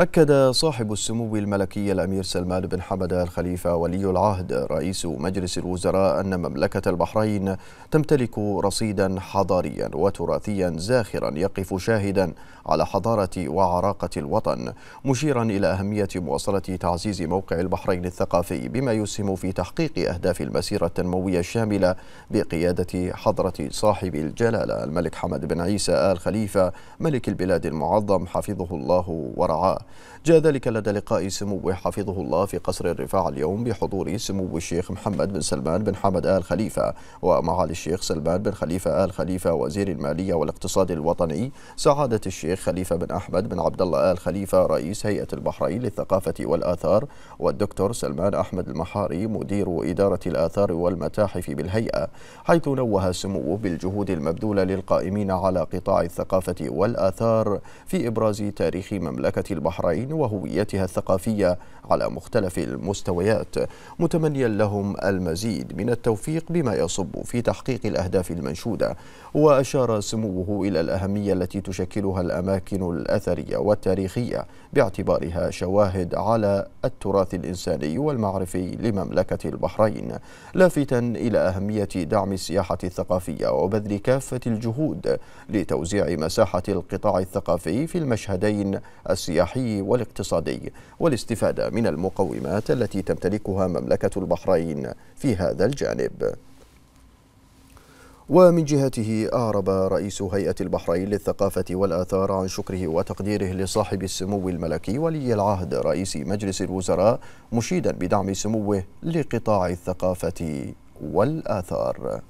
أكد صاحب السمو الملكي الأمير سلمان بن حمد الخليفة ولي العهد رئيس مجلس الوزراء أن مملكة البحرين تمتلك رصيدا حضاريا وتراثيا زاخرا يقف شاهدا على حضارة وعراقة الوطن مشيرا إلى أهمية مواصلة تعزيز موقع البحرين الثقافي بما يسهم في تحقيق أهداف المسيرة التنموية الشاملة بقيادة حضرة صاحب الجلالة الملك حمد بن عيسى آل خليفة ملك البلاد المعظم حفظه الله ورعاه جاء ذلك لدى لقاء سموه حفظه الله في قصر الرفاع اليوم بحضور سمو الشيخ محمد بن سلمان بن حمد آل خليفة ومعالي الشيخ سلمان بن خليفة آل خليفة وزير المالية والاقتصاد الوطني سعادة الشيخ خليفة بن أحمد بن عبد الله آل خليفة رئيس هيئة البحرين للثقافة والآثار والدكتور سلمان أحمد المحاري مدير إدارة الآثار والمتاحف بالهيئة حيث نوه سموه بالجهود المبذولة للقائمين على قطاع الثقافة والآثار في إبراز تاريخ مملكة البحرين البحرين وهويتها الثقافية على مختلف المستويات متمنيا لهم المزيد من التوفيق بما يصب في تحقيق الأهداف المنشودة وأشار سموه إلى الأهمية التي تشكلها الأماكن الأثرية والتاريخية باعتبارها شواهد على التراث الإنساني والمعرفي لمملكة البحرين لافتا إلى أهمية دعم السياحة الثقافية وبذل كافة الجهود لتوزيع مساحة القطاع الثقافي في المشهدين السياحي الصحي والاقتصادي والاستفادة من المقومات التي تمتلكها مملكة البحرين في هذا الجانب ومن جهته أعرب رئيس هيئة البحرين للثقافة والآثار عن شكره وتقديره لصاحب السمو الملكي ولي العهد رئيس مجلس الوزراء مشيدا بدعم سموه لقطاع الثقافة والآثار